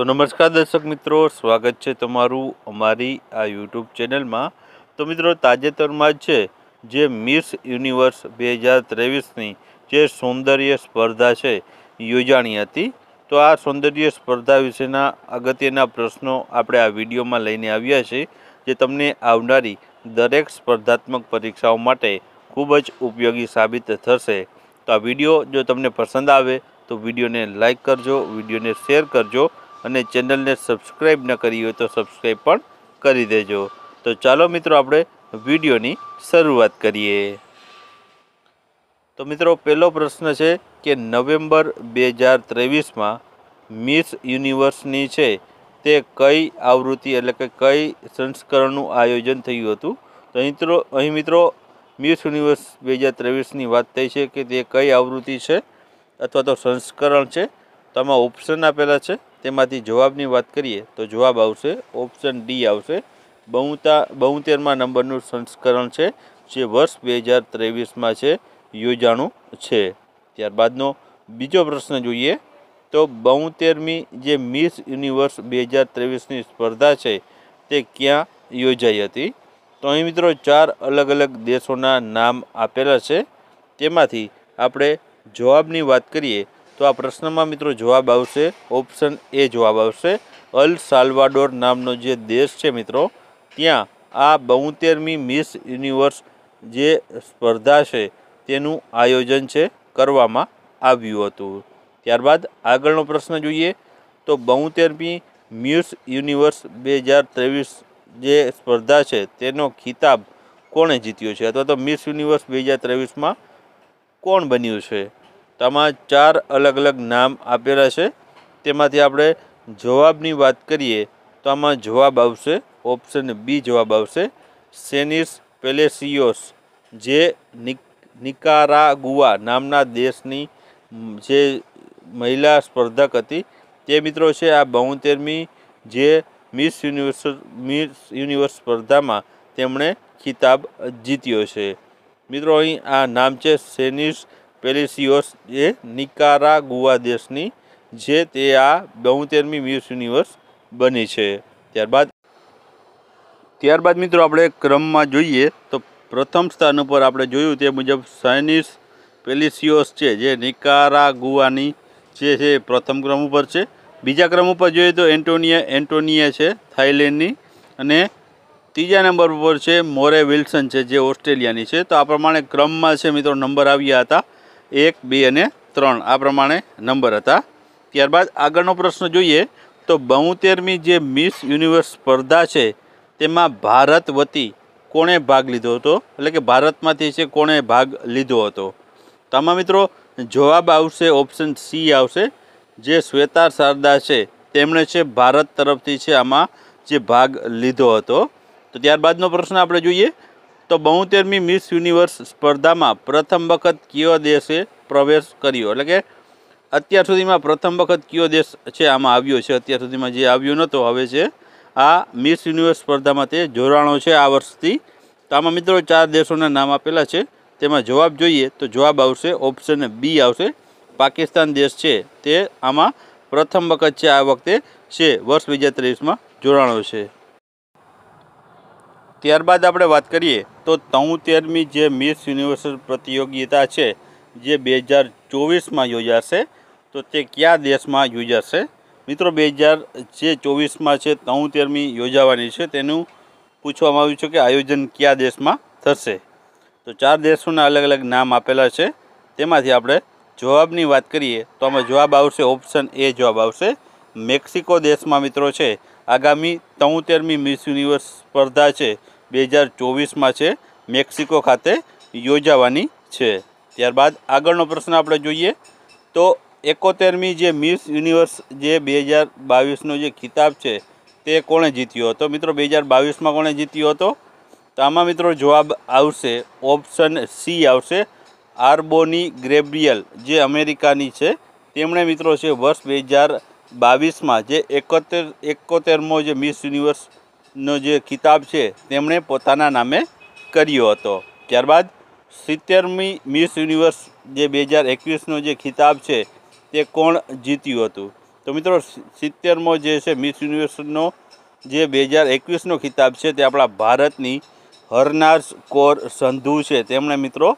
તો નમસ્કાર દર્શક મિત્રો સ્વાગત છે તમારું અમારી આ યુટ્યુબ ચેનલમાં તો મિત્રો તાજેતરમાં જ છે જે મિસ યુનિવર્સ બે હજાર ત્રેવીસની જે સૌંદર્ય સ્પર્ધા છે યોજાણી હતી તો આ સૌંદર્ય સ્પર્ધા વિશેના અગત્યના પ્રશ્નો આપણે આ વિડીયોમાં લઈને આવ્યા છીએ જે તમને આવનારી દરેક સ્પર્ધાત્મક પરીક્ષાઓ માટે ખૂબ જ ઉપયોગી સાબિત થશે તો આ વિડીયો જો તમને પસંદ આવે તો વિડીયોને લાઇક કરજો વિડીયોને શેર કરજો અને ચેનલને સબસ્ક્રાઈબ ન કરી હોય તો સબસ્ક્રાઈબ પણ કરી દેજો તો ચાલો મિત્રો આપણે વિડીયોની શરૂઆત કરીએ તો મિત્રો પહેલો પ્રશ્ન છે કે નવેમ્બર બે હજાર ત્રેવીસમાં મિસ યુનિવર્સની છે તે કઈ આવૃત્તિ એટલે કે કઈ સંસ્કરણનું આયોજન થયું હતું તો મિત્રો અહીં મિત્રો મિસ યુનિવર્સ બે હજાર ત્રેવીસની વાત થઈ છે કે તે કઈ આવૃત્તિ છે અથવા તો સંસ્કરણ છે તો આમાં ઓપ્શન આપેલા છે તેમાંથી જવાબની વાત કરીએ તો જવાબ આવશે ઓપ્શન ડી આવશે બહુતા બહુતેરમાં નંબરનું સંસ્કરણ છે જે વર્ષ બે હજાર ત્રેવીસમાં છે યોજાણું છે ત્યારબાદનો બીજો પ્રશ્ન જોઈએ તો બહુતેરમી જે મિસ યુનિવર્સ બે હજાર ત્રેવીસની સ્પર્ધા છે તે ક્યાં યોજાઈ હતી તો અહીં મિત્રો ચાર અલગ અલગ દેશોના નામ આપેલા છે તેમાંથી આપણે જવાબની વાત કરીએ તો આ પ્રશ્નમાં મિત્રો જવાબ આવશે ઓપ્શન એ જવાબ આવશે અલ સાલ્વાડોર નામનો જે દેશ છે મિત્રો ત્યાં આ બોતેરમી મિસ યુનિવર્સ જે સ્પર્ધા છે તેનું આયોજન છે કરવામાં આવ્યું હતું ત્યારબાદ આગળનો પ્રશ્ન જોઈએ તો બોતેરમી મિસ યુનિવર્સ બે હજાર ત્રેવીસ જે સ્પર્ધા છે તેનો ખિતાબ કોણે જીત્યો છે અથવા તો મિસ યુનિવર્સ બે હજાર ત્રેવીસમાં કોણ બન્યું છે તો ચાર અલગ અલગ નામ આપેલા છે તેમાંથી આપણે જવાબની વાત કરીએ તો આમાં જવાબ આવશે ઓપ્શન બી જવાબ આવશે સેનિસ પેલેસિયોસ જે નિકારાગુઆ નામના દેશની જે મહિલા સ્પર્ધક હતી તે મિત્રો છે આ બોતેરમી જે મિસ યુનિવર્સ મિસ યુનિવર્સ સ્પર્ધામાં તેમણે ખિતાબ જીત્યો છે મિત્રો અહીં આ નામ છે સેનિસ પેલેસિયોસ એ ગુવા દેશની જે તે આ બોતેરમી મિસ યુનિવર્સ બની છે ત્યારબાદ ત્યારબાદ મિત્રો આપણે ક્રમમાં જોઈએ તો પ્રથમ સ્થાન ઉપર આપણે જોયું તે મુજબ સાયનિસ પેલિસિયોસ છે જે નિકારા ગુવાની જે છે પ્રથમ ક્રમ ઉપર છે બીજા ક્રમ ઉપર જોઈએ તો એન્ટોનિયા એન્ટોનિયા છે થાઇલેન્ડની અને ત્રીજા નંબર ઉપર છે મોરે વિલ્સન છે જે ઓસ્ટ્રેલિયાની છે તો આ પ્રમાણે ક્રમમાં છે મિત્રો નંબર આવ્યા હતા એક બે અને ત્રણ આ પ્રમાણે નંબર હતા ત્યારબાદ આગળનો પ્રશ્ન જોઈએ તો બહુતેરમી જે મિસ યુનિવર્સ સ્પર્ધા છે તેમાં ભારત વતી કોણે ભાગ લીધો હતો એટલે કે ભારતમાંથી છે કોણે ભાગ લીધો હતો તો મિત્રો જવાબ આવશે ઓપ્શન સી આવશે જે શ્વેતા શારદા છે તેમણે છે ભારત તરફથી છે આમાં જે ભાગ લીધો હતો તો ત્યારબાદનો પ્રશ્ન આપણે જોઈએ તો બહુતેરમી મિસ યુનિવર્સ સ્પર્ધામાં પ્રથમ વખત કયો દેશે પ્રવેશ કર્યો એટલે કે અત્યાર સુધીમાં પ્રથમ વખત કયો દેશ છે આમાં આવ્યો છે અત્યાર સુધીમાં જે આવ્યો નહોતો હવે છે આ મિસ યુનિવર્સ સ્પર્ધામાં તે જોડાણો છે આ વર્ષથી તો આમાં મિત્રો ચાર દેશોના નામ આપેલા છે તેમાં જવાબ જોઈએ તો જવાબ આવશે ઓપ્શન બી આવશે પાકિસ્તાન દેશ છે તે આમાં પ્રથમ વખત છે આ વખતે છે વર્ષ બે હજાર ત્રેવીસમાં જોડાણો છે ત્યારબાદ આપણે વાત કરીએ તો તોતેરમી જે મિસ યુનિવર્સ પ્રતિયોગિતા છે જે બે હજાર ચોવીસમાં યોજાશે તો તે કયા દેશમાં યોજાશે મિત્રો બે હજાર જે ચોવીસમાં છે તોતેરમી યોજાવાની છે તેનું પૂછવામાં આવ્યું છે કે આયોજન કયા દેશમાં થશે તો ચાર દેશોના અલગ અલગ નામ આપેલા છે તેમાંથી આપણે જવાબની વાત કરીએ તો આમાં જવાબ આવશે ઓપ્શન એ જવાબ આવશે મેક્સિકો દેશમાં મિત્રો છે આગામી તોતેરમી મિસ યુનિવર્સ સ્પર્ધા છે બે હજાર ચોવીસમાં છે મેક્સિકો ખાતે યોજાવાની છે ત્યારબાદ આગળનો પ્રશ્ન આપણે જોઈએ તો એકોતેરમી જે મિસ યુનિવર્સ જે બે હજાર બાવીસનો જે ખિતાબ છે તે કોણે જીત્યો હતો મિત્રો બે હજાર બાવીસમાં કોણે જીત્યો હતો તો આમાં મિત્રો જવાબ આવશે ઓપ્શન સી આવશે આર્બોની ગ્રેબ્રિયલ જે અમેરિકાની છે તેમણે મિત્રો છે વર્ષ બે હજાર બાવીસમાં જે એકોતેર એકોતેરમો જે મિસ યુનિવર્સ નો જે ખિતાબ છે તેમણે પોતાના નામે કર્યો હતો ત્યારબાદ સિત્તેરમી મિસ યુનિવર્સ જે બે હજાર એકવીસનો જે ખિતાબ છે તે કોણ જીત્યું હતું તો મિત્રો સિત્તેરમો જે છે મિસ યુનિવર્સનો જે બે હજાર એકવીસનો ખિતાબ છે તે આપણા ભારતની હરનાર્સ કોર સંધુ છે તેમણે મિત્રો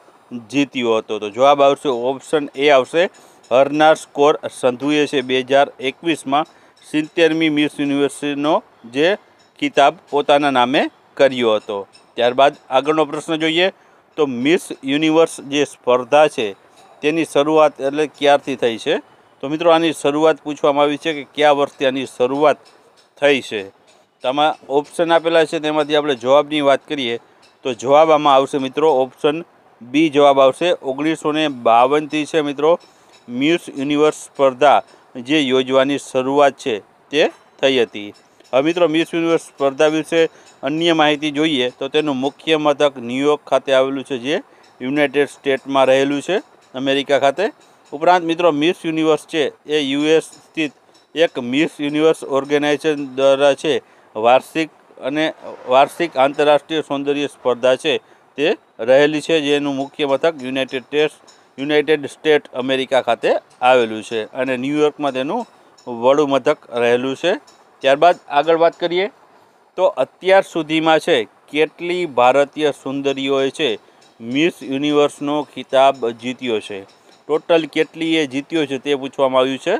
જીત્યો હતો તો જવાબ આવશે ઓપ્શન એ આવશે હરનાર્સ કોર સંધુએ છે બે હજાર એકવીસમાં સિત્તેરમી મિસ યુનિવર્સિટીનો જે ખિતાબ પોતાના નામે કર્યો હતો ત્યારબાદ આગળનો પ્રશ્ન જોઈએ તો મિસ યુનિવર્સ જે સ્પર્ધા છે તેની શરૂઆત એટલે ક્યારથી થઈ છે તો મિત્રો આની શરૂઆત પૂછવામાં આવી છે કે કયા વર્ષથી આની શરૂઆત થઈ છે તેમાં ઓપ્શન આપેલા છે તેમાંથી આપણે જવાબની વાત કરીએ તો જવાબ આમાં આવશે મિત્રો ઓપ્શન બી જવાબ આવશે ઓગણીસો ને બાવનથી છે મિત્રો મિસ યુનિવર્સ સ્પર્ધા જે યોજવાની શરૂઆત છે તે થઈ હતી હવે મિત્રો મિસ યુનિવર્સ સ્પર્ધા વિશે અન્ય માહિતી જોઈએ તો તેનું મુખ્ય મથક ન્યુયોર્ક ખાતે આવેલું છે જે યુનાઇટેડ સ્ટેટમાં રહેલું છે અમેરિકા ખાતે ઉપરાંત મિત્રો મિસ યુનિવર્સ છે એ યુએસ સ્થિત એક મિસ યુનિવર્સ ઓર્ગેનાઇઝેશન દ્વારા છે વાર્ષિક અને વાર્ષિક આંતરરાષ્ટ્રીય સૌંદર્ય સ્પર્ધા છે તે રહેલી છે જેનું મુખ્ય મથક United States United State America ખાતે આવેલું છે અને ન્યૂયોર્કમાં તેનું વડું મથક રહેલું છે ત્યારબાદ આગળ વાત કરીએ તો અત્યાર સુધીમાં છે કેટલી ભારતીય સુંદરીઓએ છે મિસ યુનિવર્સનો ખિતાબ જીત્યો છે ટોટલ કેટલી એ જીત્યો છે તે પૂછવામાં આવ્યું છે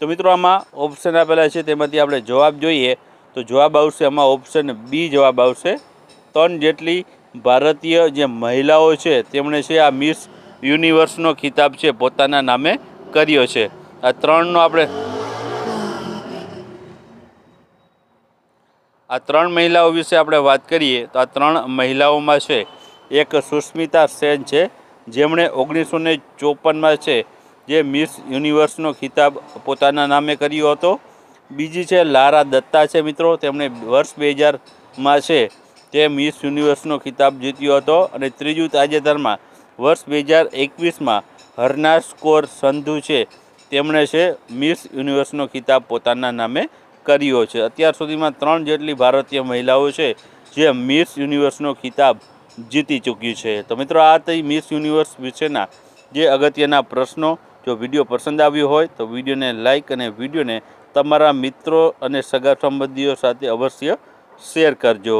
તો મિત્રો આમાં ઓપ્શન આપેલા છે તેમાંથી આપણે જવાબ જોઈએ તો જવાબ આવશે આમાં ઓપ્શન બી જવાબ આવશે ત્રણ જેટલી ભારતીય જે મહિલાઓ છે તેમણે છે આ મિસ યુનિવર્સનો ખિતાબ છે પોતાના નામે કર્યો છે આ ત્રણનો આપણે આ ત્રણ મહિલાઓ વિશે આપણે વાત કરીએ તો આ ત્રણ મહિલાઓમાં છે એક સુસ્મિતા સેન છે જેમણે ઓગણીસો ને ચોપનમાં છે જે મિસ યુનિવર્સનો ખિતાબ પોતાના નામે કર્યો હતો બીજી છે લારા દત્તા છે મિત્રો તેમણે વર્ષ બે હજારમાં છે તે મિસ યુનિવર્સનો ખિતાબ જીત્યો હતો અને ત્રીજું તાજેતરમાં વર્ષ બે હજાર એકવીસમાં હરનાશ કોર સંધુ છે તેમણે છે મિસ યુનિવર્સનો ખિતાબ પોતાના નામે કર્યો છે અત્યાર સુધીમાં ત્રણ જેટલી ભારતીય મહિલાઓ છે જે મિસ યુનિવર્સનો ખિતાબ જીતી ચૂકી છે તો મિત્રો આ થઈ મિસ યુનિવર્સ વિશેના જે અગત્યના પ્રશ્નો જો વિડીયો પસંદ આવ્યો હોય તો વિડીયોને લાઇક અને વિડીયોને તમારા મિત્રો અને સગા સંબંધીઓ સાથે અવશ્ય શેર કરજો